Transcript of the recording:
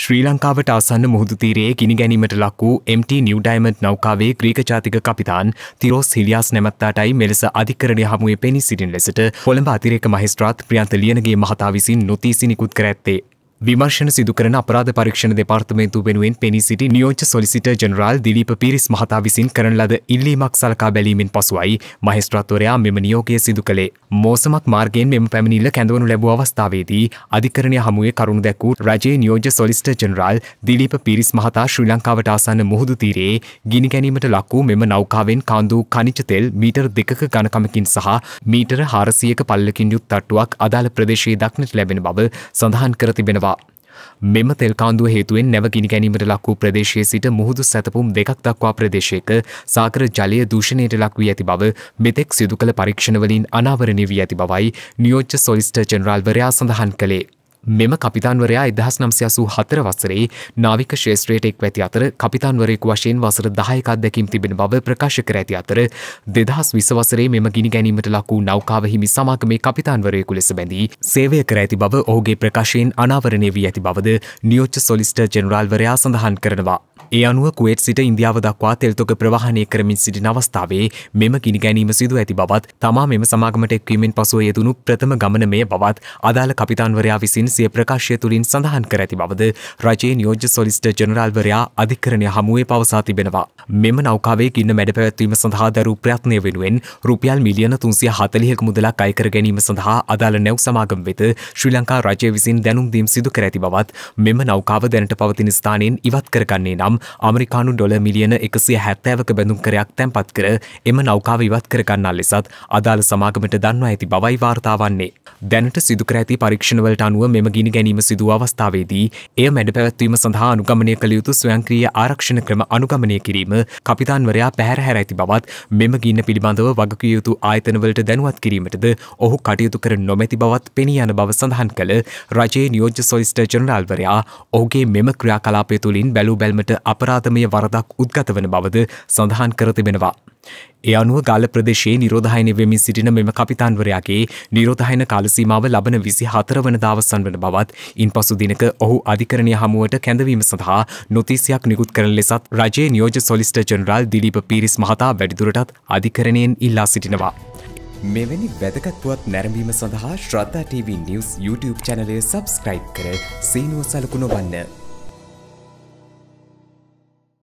ශ්‍රී ලංකාවට අසන්න මුහුදු තීරයේ ගිනි ගැනීමට ලක් වූ MT නිව් ඩයිමන්ඩ් නෞකාවේ ග්‍රීක ජාතික කපිතාන් තිරෝස් හිලියාස් නැමැත්තාටයි මෙලෙස අධිකරණය හමුවේ පෙනී සිටින ලෙසට කොළඹ අතිරේක මහේස්ත්‍රාත් ප්‍රියන්ත ලියනගේ මහතා විසින් නොතීසි නිකුත් කර ඇත්තේ. විමර්ශන සිදුකරන අපරාධ පරීක්ෂණ දෙපාර්තමේන්තු වෙනුවෙන් පෙනී සිටි නියෝජ්‍ය සොලිසිට ජනරාල් දිලීප පිරිස් මහතා විසින් කරන ලද ඉල්ලීමක් සලකා බැලීමෙන් පසුවයි මහේස්ත්‍රාත්වරයා මෙම නියෝගය සිදු කළේ. මෝසමක් මාර්ගයෙන් මෙම පැමිණිල්ල කැඳවනු ලැබූ අවස්ථාවේදී අධිකරණය හමුවේ කරුණු දැක්වූ රජයේ නියෝජ්‍ය සොලිසිට ජනරාල් දිලීප පිරිස් මහතා ශ්‍රී ලංකාවට ආසන්න මුහුදු තීරයේ ගිනි ගැනීමට ලක් වූ මෙම නෞකාවෙන් කාන්දූ කනිච තෙල් මීටර් දෙකක ගණකමකින් සහ මීටර හාරසියක පල්ලකින් යුත් තට්ටුවක් අදාළ ප්‍රදේශයේ දක්නට ලැබෙන බව සඳහන් කර තිබෙනවා. මෙම තෙල් කාන්දුව හේතුවෙන් නැව ගිනි ගැනීමට ලක්වූ ප්‍රදේශයේ සිට මුහුදු සැතපුම් දෙකක් දක්වා ප්‍රදේශයක සාකර ජලය දූෂණයට ලක් වී ඇති බව මෙතෙක් සිදු කළ පරීක්ෂණවලින් අනාවරණය වී ඇති බවයි නියෝජ්‍ය සොලිස්ට ජනරාල්වරයා සඳහන් කළේ. මෙම කපිතාන්වරයා එදහස් නම්සියසූ හතර වසරේ නාවික ශේත්‍රයට එක් වැති අතර කපිතාන්වරයෙක් වශයෙන් වසර දායකත් දැකම් තිබෙන බව ප්‍රකාශ කර ඇති අතර දෙදහස් විසවසරේ මෙම ගිනි ගැනීමට ලකූ නෞකාව හිමි සමාගමේ කපිතාන්වරයෙකු ලෙස බැඳී සේවය කර ඇති බව ඔහුගේ ප්‍රකාශයෙන් අනාවරණය වී ඇති බවද නියෝච්ච සොලිස්ට ජෙනරල්වරයා සඳහන් කරනවා. ඒ අනුව කුවේට් සිට ඉන්දියාව දක්වා තෙල්තොක ප්‍රවාහණය කරමින් සිටින අවස්ථාවේ මෙම ගිනි ගැනීම සිදු ඇති බවත් තමා මෙම සමාගමට එක්වීමෙන් පසුව යෙදුණු ප්‍රථම ගමනමය බවත් අදාළ කපිතාන්වරයා විසින් පොලිසිය ප්‍රකාශය තුළින් සඳහන් කර ඇති බවද රජයේ නියෝජ්‍ය සොලිස්ට ජනරල්වරයා අධිකරණය හමුවේ පවසා තිබෙනවා. මෙම නෞකාවේ ගින්න මැඩ පැවැත්වීම සඳහා දරු ප්‍රයත්නය වෙනුවෙන් රුපියල් මිලියන තුන්සිය හතලියක මුදලක් අයකර ගැනීම සඳහා අදාළ නැව් සමාගම් වෙත ශ්‍රී ලංකා රජය විසින් දැනුම් දීම් සිදු කර ඇති බවත් මෙම නෞකාව දැනට පවතින ස්ථානයෙන් ඉවත් කරගන්නේ නම් අමරිකානු ඩොල මිලියන එකසිය හැත්තෑවක බැඳුම් කරයක් තැන්පත් කර එම නෞකාව ඉවත් කරගන්නා ලෙසත් අදාළ සමාගමට දන්වා ඇති බවයි වාර්තාවන්නේ. දැනට සිදුකර ඇති පරීක්ෂණවලට අනුව මෙම මෙම ගිනි ගැනීම සිදු අවස්ථාවේදී එය මැඩ පැවැත්වීම සඳහා අනුගමනය කළ යුතු ස්වයංක්‍රීය ආරක්ෂණ ක්‍රම අනුගමනය කිරීම කපිතාන්වරයා පැහැරහැර ඇති බවත් මෙම ගින්න පිළිබඳව වගකිය යුතු ආයතනවලට දැනුවත් කිරීමටද ඔහු කටයුතු කර නොමැති බවත් පෙනී යන බව සඳහන් කළ රජයේ නියෝජ්‍ය සොයිස්ට ජනරාල්වරයා ඔහුගේ මෙම ක්‍රියාකලාපය තුළින් බැලූ බැල්මට අපරාධමය වරදක් උද්ගත වන බවද සඳහන් කර තිබෙනවා. ඒ අනුව ගාල ප්‍රදේශයේ නිරෝධහයන වෙමින් සිටින මෙම කපිතාන්වරයාගේ නිරෝධහයන කාලසීමාව ලබන විසි හතර වන දවසන් වන කරන බවත් ඉන් පසු දිනක ඔහු අධිකරණය හමුවට කැඳවීම සඳහා නොතිසියක් නිකුත් කරන ලෙසත් රජයේ නියෝජ සොලිස්ට ජනරල් දිලීප පිරිස් මහතා වැඩිදුරටත් අධිකරණයෙන් ඉල්ලා සිටිනවා. මෙවැනි වැදගත්පුවත් නැරඹීම සඳහා ශ්‍රද්ධා TV නිවස් YouTube චැනලය සබස්ක්‍රයිබ් කර සීනුව සලකුණ වන්න.